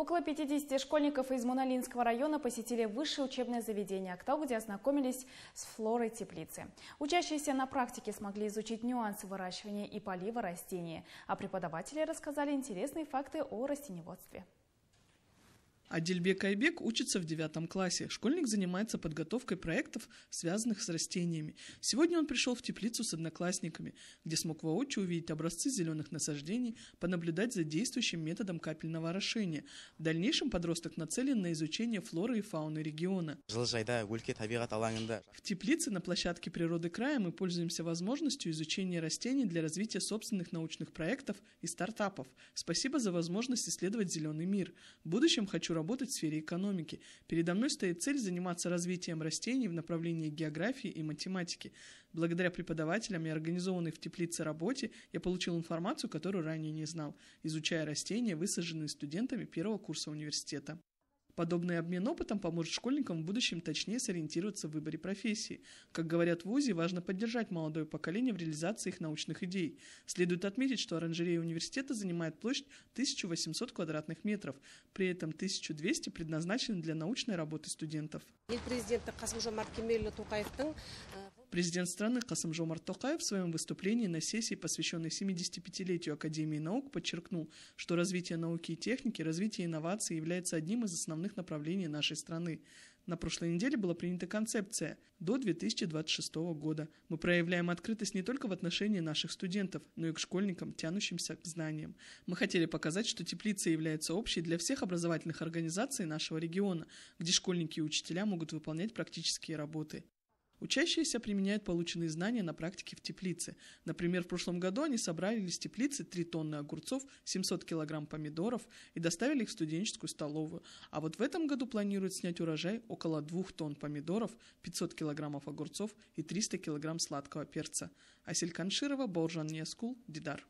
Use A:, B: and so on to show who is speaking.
A: Около 50 школьников из Муналинского района посетили высшее учебное заведение «Октау», где ознакомились с флорой теплицы. Учащиеся на практике смогли изучить нюансы выращивания и полива растений, а преподаватели рассказали интересные факты о растеневодстве.
B: Адильбек Айбек учится в девятом классе. Школьник занимается подготовкой проектов, связанных с растениями. Сегодня он пришел в теплицу с одноклассниками, где смог воочию увидеть образцы зеленых насаждений, понаблюдать за действующим методом капельного орошения. В дальнейшем подросток нацелен на изучение флоры и фауны региона. В теплице на площадке природы края мы пользуемся возможностью изучения растений для развития собственных научных проектов и стартапов. Спасибо за возможность исследовать зеленый мир. В будущем хочу работать в сфере экономики. Передо мной стоит цель заниматься развитием растений в направлении географии и математики. Благодаря преподавателям и организованной в теплице работе я получил информацию, которую ранее не знал, изучая растения, высаженные студентами первого курса университета. Подобный обмен опытом поможет школьникам в будущем точнее сориентироваться в выборе профессии. Как говорят в вузе, важно поддержать молодое поколение в реализации их научных идей. Следует отметить, что оранжерея университета занимает площадь 1800 квадратных метров. При этом 1200 предназначены для научной работы студентов президент страны Касым Жомарт Токаев в своем выступлении на сессии, посвященной 75-летию Академии наук, подчеркнул, что развитие науки и техники, развитие инноваций является одним из основных направлений нашей страны. На прошлой неделе была принята концепция «До 2026 года». Мы проявляем открытость не только в отношении наших студентов, но и к школьникам, тянущимся к знаниям. Мы хотели показать, что теплица является общей для всех образовательных организаций нашего региона, где школьники и учителя могут выполнять практические работы. Учащиеся применяют полученные знания на практике в теплице. Например, в прошлом году они собрали из теплицы 3 тонны огурцов, 700 килограмм помидоров и доставили их в студенческую столовую. А вот в этом году планируют снять урожай около 2 тонн помидоров, 500 килограммов огурцов и 300 килограмм сладкого перца. Асель Канширова, Бауржан Ниаскул, Дидар.